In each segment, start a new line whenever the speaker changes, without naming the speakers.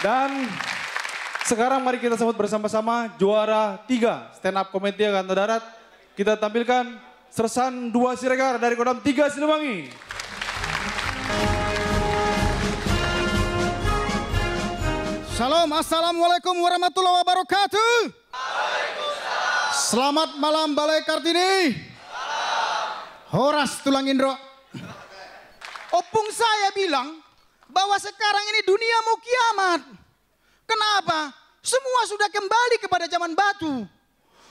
Dan sekarang mari kita sambut bersama-sama juara tiga stand up komedi Angkatan Darat. Kita tampilkan Sersan Dua Siregar dari Kodam Tiga Siliwangi. Shalom, Assalamualaikum warahmatullahi wabarakatuh. Selamat malam Balai Kartini. Horas tulang indro. Opung saya bilang bahwa sekarang ini dunia mau kiamat. Kenapa? Semua sudah kembali kepada zaman batu.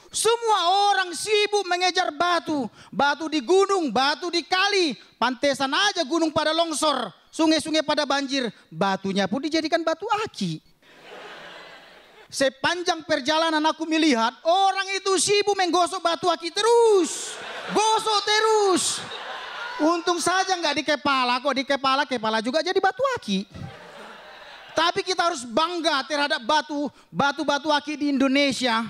Semua orang sibuk mengejar batu. Batu di gunung, batu di kali. Pantesan aja gunung pada longsor. Sungai-sungai pada banjir. Batunya pun dijadikan batu aki. Sepanjang perjalanan aku melihat orang itu sibuk menggosok batu aki terus. Gosok terus. Untung saja nggak di kepala kok, di kepala kepala juga jadi batu aki. Tapi kita harus bangga terhadap batu batu-batu aki di Indonesia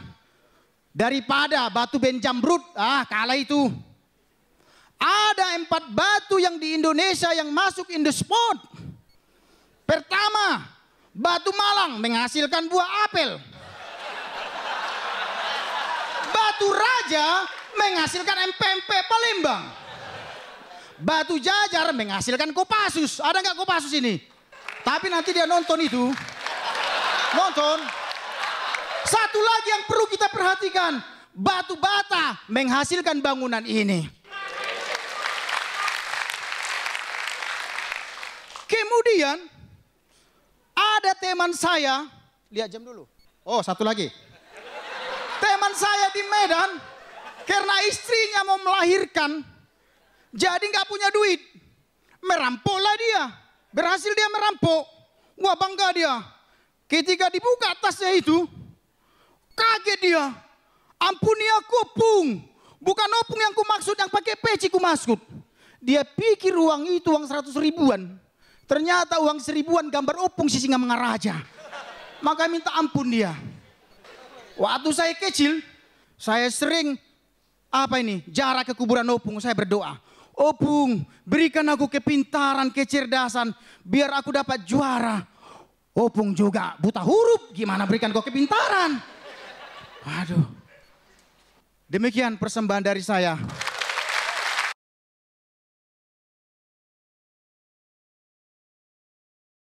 daripada batu benjambrut. Ah, kala itu. Ada empat batu yang di Indonesia yang masuk in the spot. Pertama, batu malang menghasilkan buah apel. Batu raja menghasilkan MPMP Palembang. Batu jajar menghasilkan kopasus, Ada nggak kopasus ini? Tapi nanti dia nonton itu. Nonton. Satu lagi yang perlu kita perhatikan. Batu bata menghasilkan bangunan ini. Kemudian ada teman saya, lihat jam dulu. Oh, satu lagi. Teman saya di Medan karena istrinya mau melahirkan jadi nggak punya duit. Merampoklah dia. Berhasil dia merampok. Wah bangga dia. Ketika dibuka tasnya itu, kaget dia. Ampuni aku, Pung. Bukan opung yang kumaksud, yang pakai peci kumaksud. Dia pikir uang itu uang seratus ribuan. Ternyata uang seribuan gambar opung si singa mengaraja. Maka minta ampun dia. Waktu saya kecil, saya sering apa ini jarak ke kuburan opung saya berdoa. Opung, oh, berikan aku kepintaran, kecerdasan, biar aku dapat juara. Opung oh, juga buta huruf, gimana berikan kau kepintaran? Aduh. Demikian persembahan dari saya.